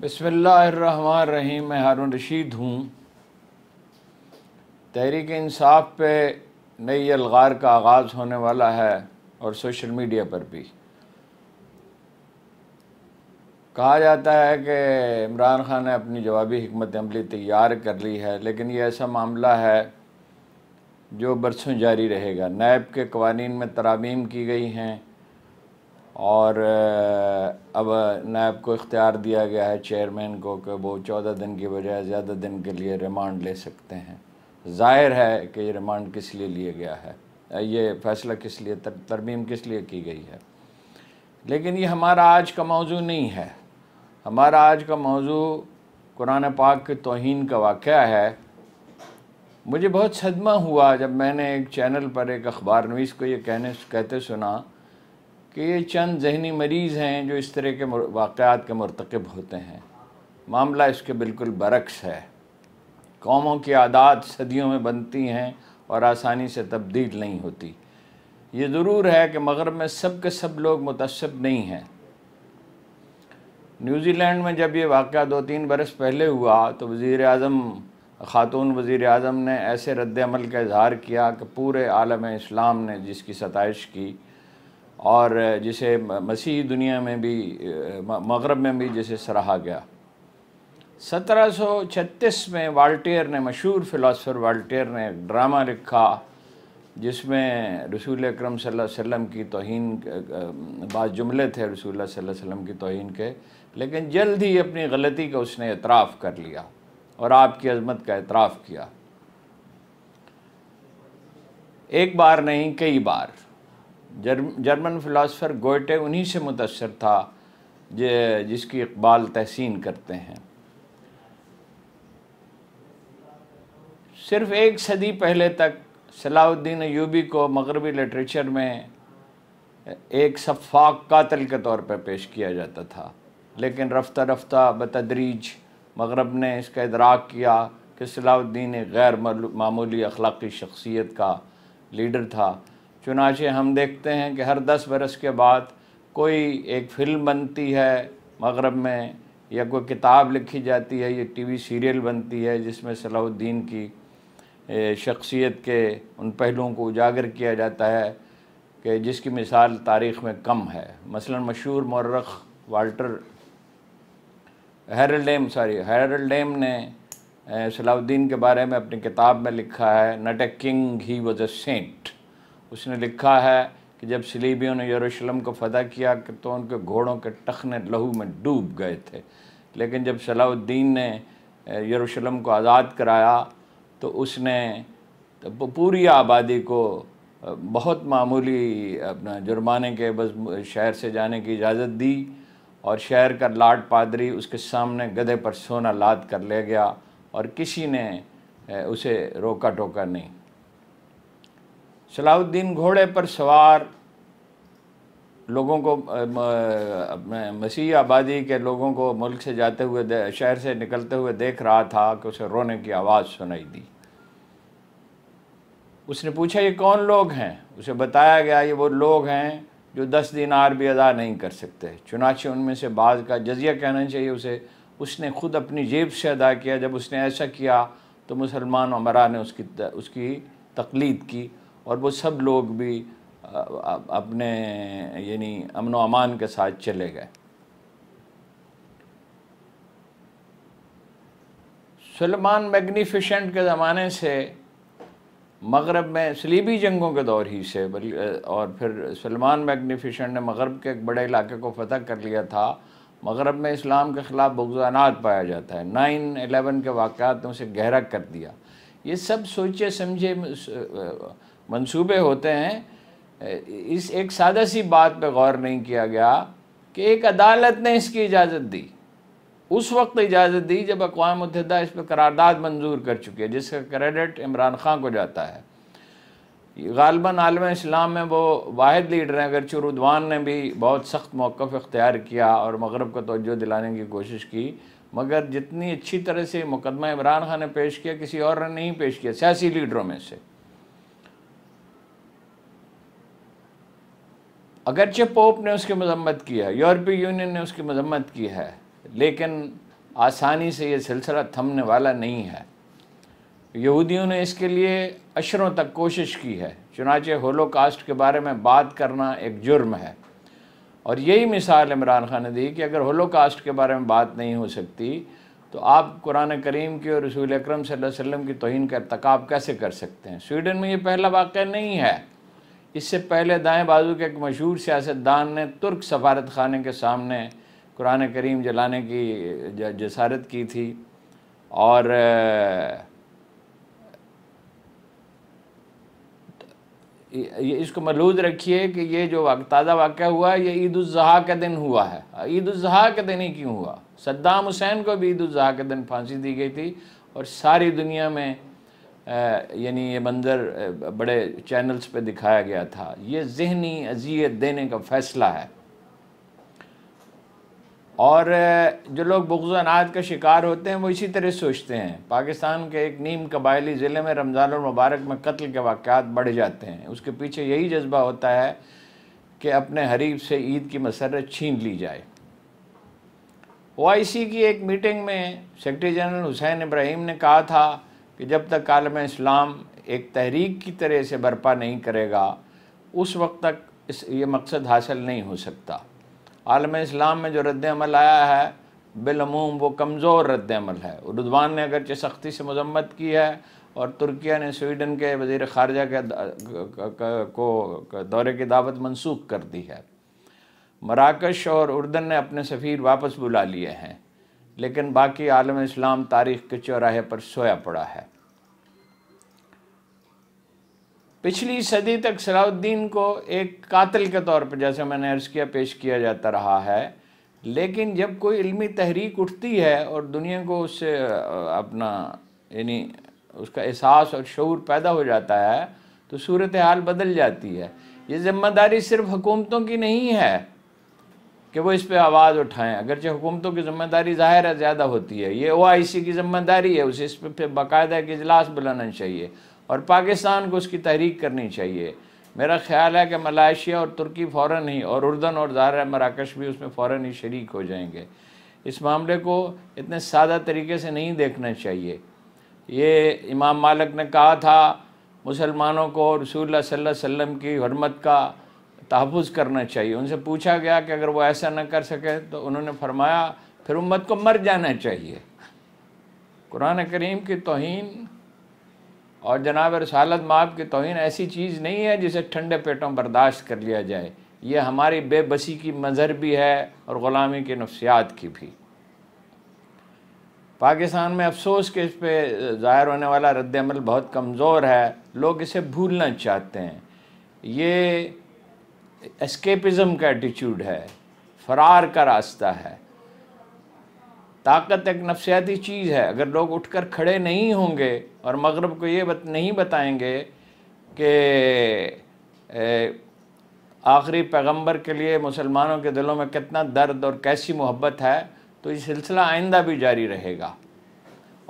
बसमीम मैं हारून रशीद हूँ तहरीक इंसाफ पे नई अलगार का आगाज़ होने वाला है और सोशल मीडिया पर भी कहा जाता है कि इमरान खान ने अपनी जवाबी हमत अमली तैयार कर ली है लेकिन ये ऐसा मामला है जो बरसों जारी रहेगा नैब के कवानीन में तरामीम की गई हैं और अब नायब को इख्तियार दिया गया है चेयरमैन को कि वो चौदह दिन की बजाय ज़्यादा दिन के लिए रिमांड ले सकते हैं जाहिर है कि ये रिमांड किस लिए लिए गया है ये फैसला किस लिए तर, तरमीम किस लिए की गई है लेकिन ये हमारा आज का मौजू नहीं है हमारा आज का मौजू कुरान पाक के तोहन का वाक़ है मुझे बहुत सदमा हुआ जब मैंने एक चैनल पर एक अखबार नवीस को ये कहने कहते सुना कि ये चंद जहनी मरीज़ हैं जो इस तरह के वाक़ात के मरतकब होते हैं मामला इसके बिल्कुल बरक्स है कौमों की आदात सदियों में बनती हैं और आसानी से तब्दील नहीं होती ये ज़रूर है कि मगरब में सब के सब लोग मुतसब नहीं हैं न्यूजीलैंड में जब ये वाक़ दो तीन बरस पहले हुआ तो वज़ी अजम ख़ातून वज़ी अजम ने ऐसे रद्दमल का इजहार किया कि पूरे आलम इस्लाम ने जिसकी सतश की और जिसे मसीही दुनिया में भी मगरब में भी जिसे सराहा गया 1736 में वाल्टियर ने मशहूर फ़िलासफ़र वाल्टियर ने एक ड्रामा लिखा जिसमें रसूल अक्रम वसम की तोहन बाद जुमले थे रसूल वसम की तोहन के लेकिन जल्द ही अपनी गलती का उसने एतराफ़ कर लिया और आपकी अजमत का एतराफ़ किया एक बार नहीं कई बार जर्मन फ़िलासफ़र गोयटे उन्हीं से मुतासर था जिसकी इकबाल तहसीन करते हैं सिर्फ एक सदी पहले तक सलाउद्दीन यूबी को मगरबी लिटरेचर में एक शफाक कातल के तौर पर पेश किया जाता था लेकिन रफ्ता रफ्ता बतदरीज मगरब ने इसका इदराक किया कि सलाउद्दीन गैर मामूली अखलाक़ी शख्सियत का लीडर था चुनाचे हम देखते हैं कि हर दस बरस के बाद कोई एक फिल्म बनती है मगरब में या कोई किताब लिखी जाती है या टीवी सीरियल बनती है जिसमें सलाउद्दीन की शख्सियत के उन पहलुओं को उजागर किया जाता है कि जिसकी मिसाल तारीख़ में कम है मसलन मशहूर मर्रख वाल्टर हेरल्डेम सॉरी हेरल्डेम ने सलाउद्दीन के बारे में अपनी किताब में लिखा है not a king he was a saint उसने लिखा है कि जब सलीबियों ने यरूशलेम को फ़तेह किया तो उनके घोड़ों के टखने लहू में डूब गए थे लेकिन जब सलाउद्दीन ने यरूशलेम को आज़ाद कराया तो उसने तो पूरी आबादी को बहुत मामूली अपना जुर्माने के बस शहर से जाने की इजाज़त दी और शहर का लाट पादरी उसके सामने गधे पर सोना लाद कर ले गया और किसी ने उसे रोका टोका नहीं सलाउद्दीन घोड़े पर सवार लोगों को मसीह आबादी के लोगों को मुल्क से जाते हुए शहर से निकलते हुए देख रहा था कि उसे रोने की आवाज़ सुनाई दी उसने पूछा ये कौन लोग हैं उसे बताया गया ये वो लोग हैं जो दस दिन आर भी अदा नहीं कर सकते चुनाचे उनमें से बाज का जजिया कहना चाहिए उसे उसने खुद अपनी जेब से अदा किया जब उसने ऐसा किया तो मुसलमान अमरा ने उसकी उसकी तकलीद की और वो सब लोग भी अपने यानी अमन अमान के साथ चले गए सलमान मैग्नीफिशेंट के ज़माने से मगरब में सलीबी जंगों के दौर ही से और फिर सलमान मैग्नीफिशेंट ने मगरब के एक बड़े इलाके को फतह कर लिया था मगरब में इस्लाम के ख़िलाफ़ बुगजानात पाया जाता है नाइन एलेवन के वाक़ात ने उसे गहरा कर दिया ये सब सोचे समझे मंसूबे होते हैं इस एक सादा सी बात पे गौर नहीं किया गया कि एक अदालत ने इसकी इजाज़त दी उस वक्त इजाज़त दी जब अकवा मतदा इस पर करारदाद मंजूर कर चुकी है जिसका क्रेडिट इमरान खान को जाता है गालबा आलम इस्लाम में वो वाद लीडर हैं अगर रुदवान ने भी बहुत सख्त मौक़ इख्तियार किया और मगरब को तोजो दिलाने की कोशिश की मगर जितनी अच्छी तरह से मुकदमा इमरान खान ने पेश किया किसी और ने नहीं पेश किया सियासी लीडरों में से अगरचे पोप ने उसकी मजम्मत की है यूरोपीय यूनियन ने उसकी मजम्मत की है लेकिन आसानी से ये सिलसिला थमने वाला नहीं है यहूदियों ने इसके लिए अशरों तक कोशिश की है चुनाचे होलोकास्ट के बारे में बात करना एक जुर्म है और यही मिसाल इमरान खान ने दी कि अगर होलोकास्ट के बारे में बात नहीं हो सकती तो आप कुरान करीम की और रसूल अक्रम वसल्लम की तोहन का इरतकब कैसे कर सकते हैं स्वीडन में ये पहला वाक़ नहीं है इससे पहले दाएं बाजू के एक मशहूर सियासतदान ने तुर्क सफारत खाने के सामने कुरान करीम जलाने की जसारत की थी और ये इसको मलूद रखिए कि ये जो ताज़ा वाक़ हुआ है ये ईद उजहा के दिन हुआ है ईद उजहा के दिन ही क्यों हुआ सद्दाम हुसैन को भी ईद उजहा के दिन फांसी दी गई थी और सारी दुनिया में यानी ये मंज़र बड़े चैनल्स पे दिखाया गया था ये जहनी अजियत देने का फ़ैसला है और जो लोग बगज़ का शिकार होते हैं वो इसी तरह सोचते हैं पाकिस्तान के एक नीम कबायली ज़िले में रमज़ान और मुबारक में कत्ल के वाक़ात बढ़ जाते हैं उसके पीछे यही जज्बा होता है कि अपने हरीब से ईद की मसरत छीन ली जाए ओ आई सी की एक मीटिंग में सेक्रटरी जनरल हुसैन इब्राहिम ने कहा था कि जब तक आलम इस्लाम एक तहरीक की तरह से बर्पा नहीं करेगा उस वक्त तक इस ये मकसद हासिल नहीं हो सकता आलम इस्लाम में जो रद्दमल आया है बिलमूम वो कमज़ोर रद्दमल है रुदवान ने अगरचे सख्ती से मजम्मत की है और तुर्किया ने स्वीडन के वजीर खारजा के को दौरे की दावत मनसूख कर दी है मराकश और उर्दन ने अपने सफ़ीर वापस बुला लिए हैं लेकिन बाकी आलम इस्लाम तारीख के चौराहे पर सोया पड़ा है पिछली सदी तक सलाउद्दीन को एक कातिल के तौर पर जैसे मैंने अर्ज़ किया पेश किया जाता रहा है लेकिन जब कोई इल्मी तहरीक उठती है और दुनिया को उससे अपना यानी उसका एहसास और शूर पैदा हो जाता है तो सूरत हाल बदल जाती है ये ज़िम्मेदारी सिर्फ हुकूमतों की नहीं है कि वो इस पर आवाज़ उठाएं अगरचे हुकूमतों की जिम्मेदारी ज़ाहिर है ज़्यादा होती है ये ओ आई सी की जिम्मेदारी है उसे इस पर फिर बाकायदा एक इजलास बुलाना चाहिए और पाकिस्तान को उसकी तहरीक करनी चाहिए मेरा ख्याल है कि मलाइशिया और तुर्की फ़ौर ही और उर्दन और ज़ाहिर मराकश भी उसमें फ़ौर ही शरीक हो जाएंगे इस मामले को इतने सादा तरीके से नहीं देखना चाहिए ये इमाम मालिक ने कहा था मुसलमानों को रसूल सल्लल्लाहु अलैहि वसल्लम की हरमत का तहफ़ करना चाहिए उनसे पूछा गया कि अगर वो ऐसा ना कर सके तो उन्होंने फरमाया फिर उम्मत को मर जाना चाहिए कुरान करीम की तोहन और जनाब रसालत माप की तोहन ऐसी चीज़ नहीं है जिसे ठंडे पेटों बर्दाश्त कर लिया जाए ये हमारी बेबसी की मज़हर भी है और ग़ुलामी की नफ्सियात की भी पाकिस्तान में अफसोस के इस पर ज़ाहिर होने वाला रद्दमल बहुत कमज़ोर है लोग इसे भूलना चाहते हैं ये एस्केपिज्म का एटीट्यूड है फरार का रास्ता है ताकत एक नफसियाती चीज़ है अगर लोग उठकर खड़े नहीं होंगे और मगरब को ये बत, नहीं बताएंगे कि आखिरी पैगंबर के लिए मुसलमानों के दिलों में कितना दर्द और कैसी मोहब्बत है तो ये सिलसिला आइंदा भी जारी रहेगा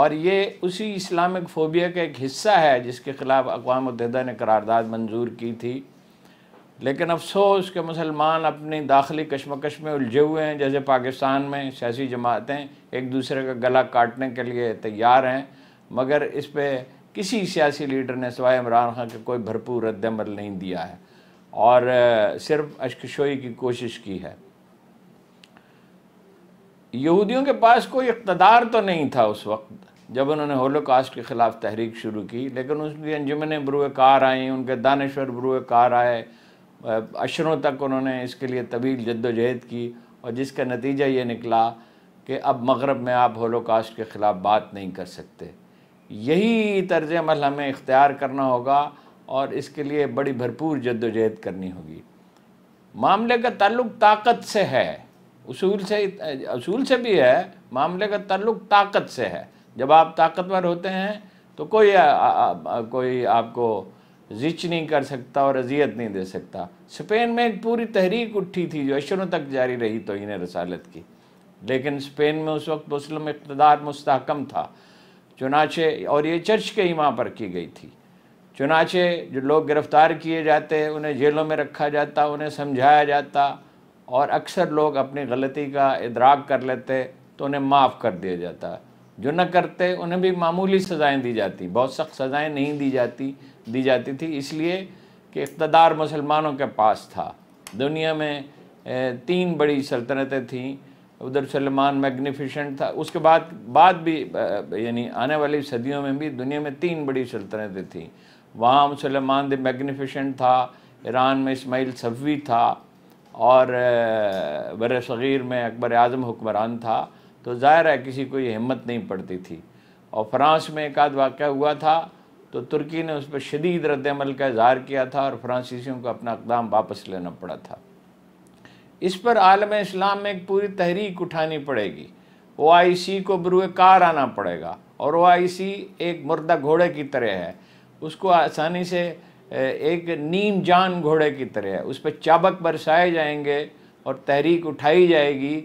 और ये उसी इस्लामिक फ़ोबिया का एक हिस्सा है जिसके ख़िलाफ़ अकवा मतहदा ने करारदाद मंजूर की थी लेकिन अफसोस के मुसलमान अपनी दाखिली कशमकश में उलझे हुए हैं जैसे पाकिस्तान में सियासी जमातें एक दूसरे का गला काटने के लिए तैयार हैं मगर इस पर किसी सियासी लीडर ने सवाए इमरान खान के कोई भरपूर रद्दमल नहीं दिया है और सिर्फ अशकशोई की कोशिश की है यहूदियों के पास कोई इकतदार तो नहीं था उस वक्त जब उन्होंने होलोकास्ट के ख़िलाफ़ तहरीक शुरू की लेकिन उसकी अंजुमन बरूए कार आई उनके दानश्वर बरूए कार आए अशरों तक उन्होंने इसके लिए तवील जद्दोजहद की और जिसका नतीजा ये निकला कि अब मगरब में आप होलोकास्ट के ख़िलाफ़ बात नहीं कर सकते यही तर्ज अमल हमें इख्तियार करना होगा और इसके लिए बड़ी भरपूर जद्दोजहद करनी होगी मामले का ताल्लुक ताकत से है उसूल से असूल से भी है मामले का ताल्लुक ताकत से है जब आप ताकतवर होते हैं तो कोई आ, आ, आ, कोई आपको जिच नहीं कर सकता और अजियत नहीं दे सकता स्पेन में एक पूरी तहरीक उठी थी जो अशरों तक जारी रही तो इन्हें रसालत की लेकिन स्पेन में उस वक्त मुस्लिम इकतदार मुस्तकम था चुनाचे और ये चर्च के ईमा पर की गई थी चुनाचे जो लोग गिरफ़्तार किए जाते उन्हें जेलों में रखा जाता उन्हें समझाया जाता और अक्सर लोग अपनी गलती का इदराक कर लेते तो उन्हें माफ़ कर दिया जाता जो न करते उन्हें भी मामूली सज़ाएँ दी जाती बहुत सख्त सज़ाएँ नहीं दी जाती दी जाती थी इसलिए कि इकतदार मुसलमानों के पास था दुनिया में तीन बड़ी सल्तनतें थीं उधर सलमान मैग्निफिशेंट था उसके बाद बाद भी यानी आने वाली सदियों में भी दुनिया में तीन बड़ी सल्तनतें थीं वहाँ सलमान द मैग्निफिशेंट था ईरान में इसमाइल सफ़वी था और बर सग़ीर में अकबर आज़म हुक्मरान था तो ज़ाहिर है किसी को ये हिम्मत नहीं पड़ती थी और फ्रांस में एक आध वाक़ हुआ था तो तुर्की ने उस पर शदीद रद्दमल का इजहार किया था और फ्रांसीसियों को अपना इकदाम वापस लेना पड़ा था इस पर आलम इस्लाम में एक पूरी तहरीक उठानी पड़ेगी ओ आई सी को बरुए कार आना पड़ेगा और ओ आई सी एक मुर्दा घोड़े की तरह है उसको आसानी से एक नीम जान घोड़े की तरह है उस पर चाबक बरसाए जाएंगे और तहरीक उठाई जाएगी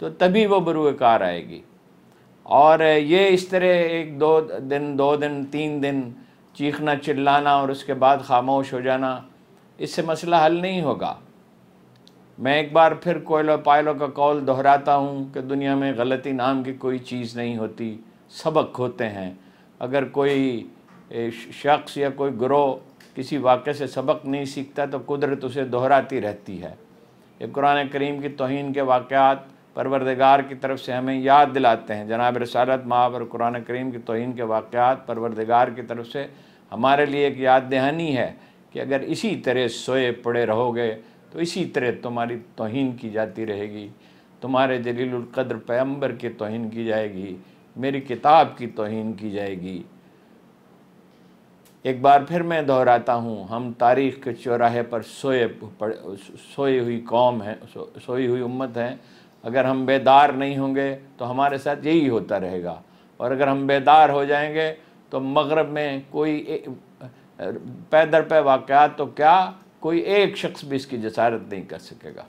तो तभी वो बरू कार आएगी और ये इस तरह एक दो दिन दो दिन तीन दिन चीखना चिल्लाना और उसके बाद खामोश हो जाना इससे मसला हल नहीं होगा मैं एक बार फिर कोयलो पायलों का कौल दोहराता हूँ कि दुनिया में गलती नाम की कोई चीज़ नहीं होती सबक होते हैं अगर कोई शख्स या कोई ग्रोह किसी वाक़े से सबक नहीं सीखता तो कुदरत उसे दोहराती रहती है ये कुरान करीम की तोहन के वाक़ परवरदगार की तरफ से हमें याद दिलाते हैं जनाब रसालत महावर कुरान करीम की तोहन के वाक़ात परवरदगार की तरफ से हमारे लिए एक याद दहानी है कि अगर इसी तरह सोए पड़े रहोगे तो इसी तरह तुम्हारी तोहन की जाती रहेगी तुम्हारे जलीलकद्र पैम्बर की तोहन की जाएगी मेरी किताब की तोहन की जाएगी एक बार फिर मैं दोहराता हूँ हम तारीख़ के चौराहे पर सोए पड़े सोई हुई कौम है सो, सोई हुई उम्मत हैं अगर हम बेदार नहीं होंगे तो हमारे साथ यही होता रहेगा और अगर हम बेदार हो जाएंगे तो मगरब में कोई पैदर पे वाक़ तो क्या कोई एक शख्स भी इसकी जसारत नहीं कर सकेगा